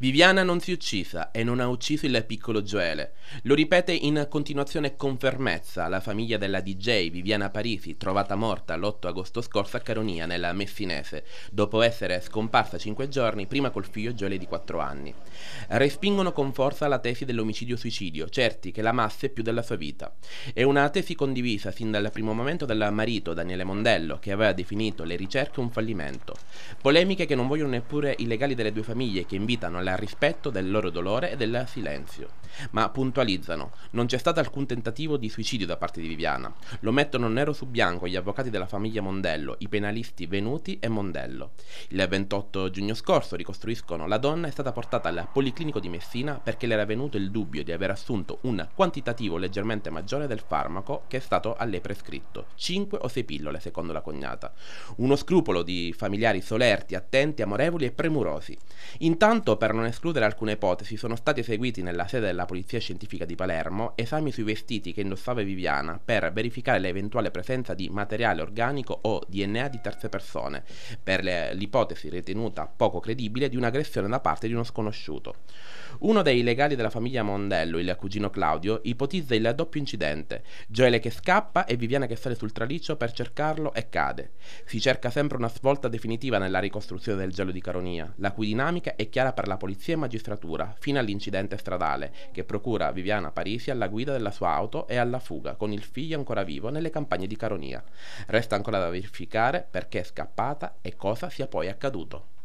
Viviana non si è uccisa e non ha ucciso il piccolo Joele. Lo ripete in continuazione con fermezza la famiglia della DJ Viviana Parisi, trovata morta l'8 agosto scorso a Caronia, nella Messinese, dopo essere scomparsa cinque giorni prima col figlio Joele di quattro anni. Respingono con forza la tesi dell'omicidio-suicidio, certi che l'amasse più della sua vita. È una tesi condivisa sin dal primo momento dal marito Daniele Mondello, che aveva definito le ricerche un fallimento. Polemiche che non vogliono neppure i legali delle due famiglie che invitano alla al rispetto del loro dolore e del silenzio. Ma puntualizzano, non c'è stato alcun tentativo di suicidio da parte di Viviana. Lo mettono nero su bianco gli avvocati della famiglia Mondello, i penalisti Venuti e Mondello. Il 28 giugno scorso ricostruiscono la donna è stata portata al Policlinico di Messina perché le era venuto il dubbio di aver assunto un quantitativo leggermente maggiore del farmaco che è stato a lei prescritto, 5 o 6 pillole secondo la cognata. Uno scrupolo di familiari solerti, attenti, amorevoli e premurosi. Intanto per non non escludere alcune ipotesi, sono stati eseguiti nella sede della Polizia Scientifica di Palermo esami sui vestiti che indossava Viviana per verificare l'eventuale presenza di materiale organico o DNA di terze persone, per l'ipotesi ritenuta poco credibile di un'aggressione da parte di uno sconosciuto. Uno dei legali della famiglia Mondello, il cugino Claudio, ipotizza il doppio incidente, Gioele che scappa e Viviana che sale sul traliccio per cercarlo e cade. Si cerca sempre una svolta definitiva nella ricostruzione del gelo di Caronia, la cui dinamica è chiara per la polizia polizia e magistratura, fino all'incidente stradale che procura Viviana Parisi alla guida della sua auto e alla fuga con il figlio ancora vivo nelle campagne di Caronia. Resta ancora da verificare perché è scappata e cosa sia poi accaduto.